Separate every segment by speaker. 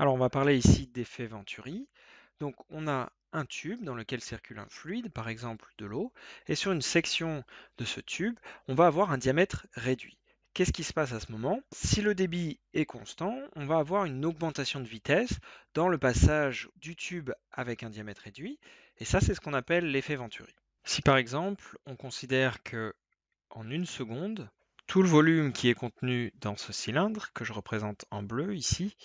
Speaker 1: Alors on va parler ici d'effet Venturi. Donc on a un tube dans lequel circule un fluide, par exemple de l'eau, et sur une section de ce tube, on va avoir un diamètre réduit. Qu'est-ce qui se passe à ce moment Si le débit est constant, on va avoir une augmentation de vitesse dans le passage du tube avec un diamètre réduit, et ça c'est ce qu'on appelle l'effet Venturi. Si par exemple on considère que en une seconde, tout le volume qui est contenu dans ce cylindre, que je représente en bleu ici,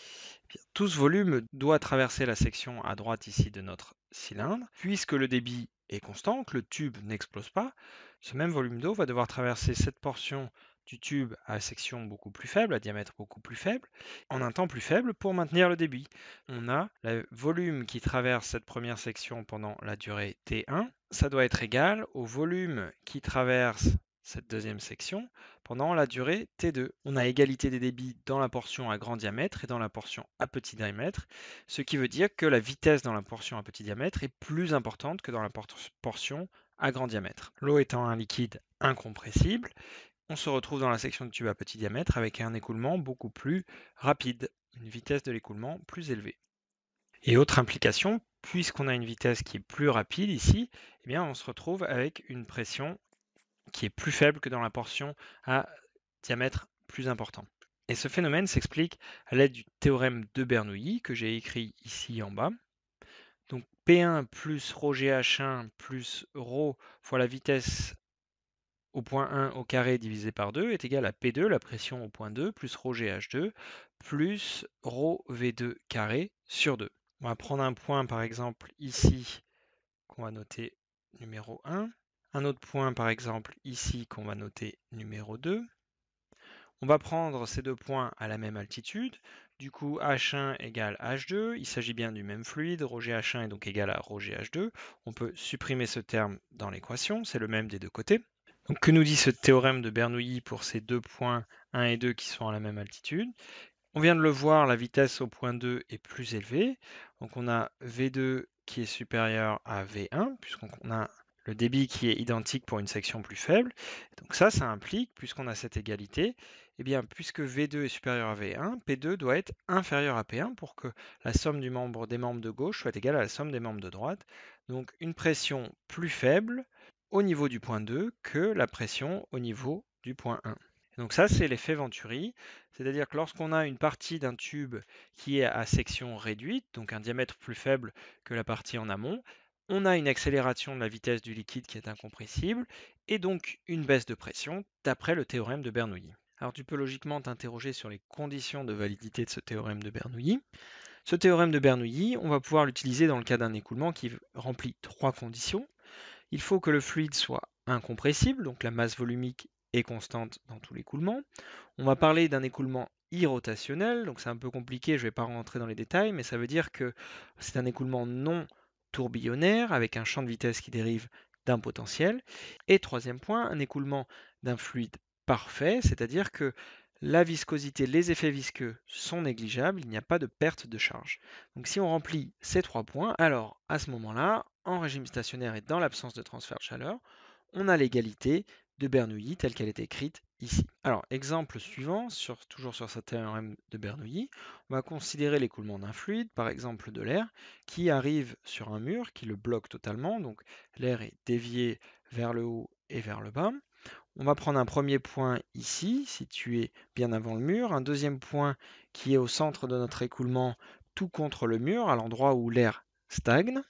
Speaker 1: eh tout ce volume doit traverser la section à droite ici de notre cylindre. Puisque le débit est constant, que le tube n'explose pas, ce même volume d'eau va devoir traverser cette portion du tube à section beaucoup plus faible, à diamètre beaucoup plus faible, en un temps plus faible pour maintenir le débit. On a le volume qui traverse cette première section pendant la durée T1, ça doit être égal au volume qui traverse cette deuxième section, pendant la durée T2. On a égalité des débits dans la portion à grand diamètre et dans la portion à petit diamètre, ce qui veut dire que la vitesse dans la portion à petit diamètre est plus importante que dans la portion à grand diamètre. L'eau étant un liquide incompressible, on se retrouve dans la section de tube à petit diamètre avec un écoulement beaucoup plus rapide, une vitesse de l'écoulement plus élevée. Et autre implication, puisqu'on a une vitesse qui est plus rapide ici, eh bien on se retrouve avec une pression qui est plus faible que dans la portion à diamètre plus important. Et ce phénomène s'explique à l'aide du théorème de Bernoulli que j'ai écrit ici en bas. Donc P1 plus ρgh 1 plus ρ fois la vitesse au point 1 au carré divisé par 2 est égal à P2, la pression au point 2, plus ρgh 2 plus ρv V2 carré sur 2. On va prendre un point par exemple ici qu'on va noter numéro 1. Un autre point, par exemple, ici, qu'on va noter numéro 2. On va prendre ces deux points à la même altitude. Du coup, H1 égale H2. Il s'agit bien du même fluide. Roger H1 est donc égal à Roger H2. On peut supprimer ce terme dans l'équation. C'est le même des deux côtés. que nous dit ce théorème de Bernoulli pour ces deux points 1 et 2 qui sont à la même altitude On vient de le voir, la vitesse au point 2 est plus élevée. Donc, on a V2 qui est supérieur à V1, puisqu'on a le débit qui est identique pour une section plus faible. Donc ça, ça implique, puisqu'on a cette égalité, eh bien, puisque V2 est supérieur à V1, P2 doit être inférieur à P1 pour que la somme du membre, des membres de gauche soit égale à la somme des membres de droite. Donc une pression plus faible au niveau du point 2 que la pression au niveau du point 1. Donc ça, c'est l'effet Venturi, c'est-à-dire que lorsqu'on a une partie d'un tube qui est à section réduite, donc un diamètre plus faible que la partie en amont, on a une accélération de la vitesse du liquide qui est incompressible, et donc une baisse de pression, d'après le théorème de Bernoulli. Alors tu peux logiquement t'interroger sur les conditions de validité de ce théorème de Bernoulli. Ce théorème de Bernoulli, on va pouvoir l'utiliser dans le cas d'un écoulement qui remplit trois conditions. Il faut que le fluide soit incompressible, donc la masse volumique est constante dans tout l'écoulement. On va parler d'un écoulement irrotationnel, donc c'est un peu compliqué, je ne vais pas rentrer dans les détails, mais ça veut dire que c'est un écoulement non tourbillonnaire avec un champ de vitesse qui dérive d'un potentiel. Et troisième point, un écoulement d'un fluide parfait, c'est-à-dire que la viscosité, les effets visqueux sont négligeables, il n'y a pas de perte de charge. Donc si on remplit ces trois points, alors à ce moment-là, en régime stationnaire et dans l'absence de transfert de chaleur, on a l'égalité de Bernoulli telle qu'elle est écrite alors, exemple suivant, toujours sur ce théorème de Bernoulli, on va considérer l'écoulement d'un fluide, par exemple de l'air, qui arrive sur un mur, qui le bloque totalement, donc l'air est dévié vers le haut et vers le bas. On va prendre un premier point ici, situé bien avant le mur, un deuxième point qui est au centre de notre écoulement, tout contre le mur, à l'endroit où l'air stagne.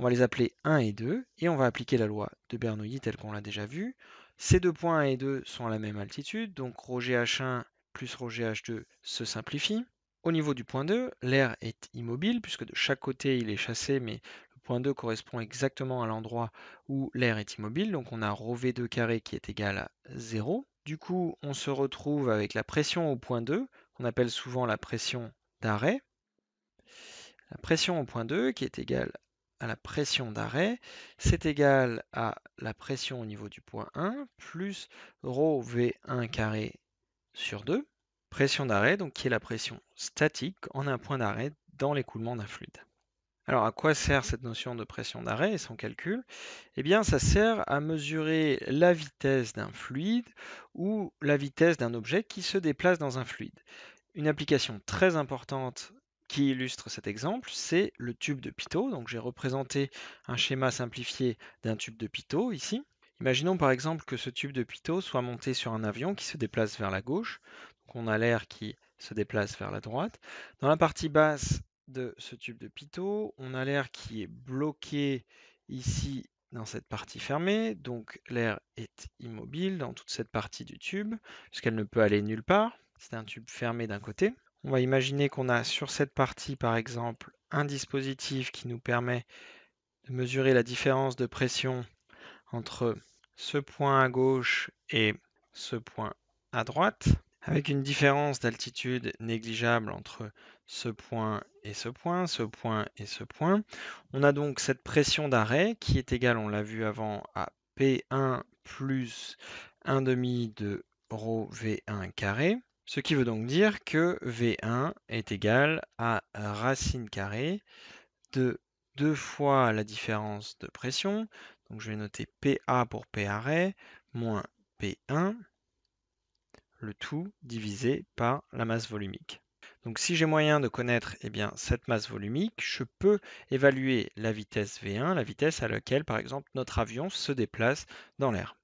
Speaker 1: On va les appeler 1 et 2, et on va appliquer la loi de Bernoulli telle qu'on l'a déjà vue. Ces deux points 1 et 2 sont à la même altitude, donc Roger H1 plus Roger H2 se simplifie. Au niveau du point 2, l'air est immobile puisque de chaque côté il est chassé, mais le point 2 correspond exactement à l'endroit où l'air est immobile. Donc on a ρv 2 carré qui est égal à 0. Du coup, on se retrouve avec la pression au point 2, qu'on appelle souvent la pression d'arrêt. La pression au point 2 qui est égale à à la pression d'arrêt, c'est égal à la pression au niveau du point 1 plus ρv V1 carré sur 2, pression d'arrêt, donc qui est la pression statique en un point d'arrêt dans l'écoulement d'un fluide. Alors à quoi sert cette notion de pression d'arrêt et son calcul Eh bien ça sert à mesurer la vitesse d'un fluide ou la vitesse d'un objet qui se déplace dans un fluide. Une application très importante qui illustre cet exemple, c'est le tube de Pitot. Donc j'ai représenté un schéma simplifié d'un tube de Pitot ici. Imaginons par exemple que ce tube de Pitot soit monté sur un avion qui se déplace vers la gauche. Donc on a l'air qui se déplace vers la droite. Dans la partie basse de ce tube de Pitot, on a l'air qui est bloqué ici dans cette partie fermée. Donc l'air est immobile dans toute cette partie du tube, puisqu'elle ne peut aller nulle part. C'est un tube fermé d'un côté. On va imaginer qu'on a sur cette partie, par exemple, un dispositif qui nous permet de mesurer la différence de pression entre ce point à gauche et ce point à droite, avec une différence d'altitude négligeable entre ce point et ce point, ce point et ce point. On a donc cette pression d'arrêt qui est égale, on l'a vu avant, à P1 plus 1,5 de rho V1 carré. Ce qui veut donc dire que V1 est égal à racine carrée de deux fois la différence de pression. Donc je vais noter PA pour P moins P1, le tout divisé par la masse volumique. Donc si j'ai moyen de connaître eh bien, cette masse volumique, je peux évaluer la vitesse V1, la vitesse à laquelle par exemple notre avion se déplace dans l'air.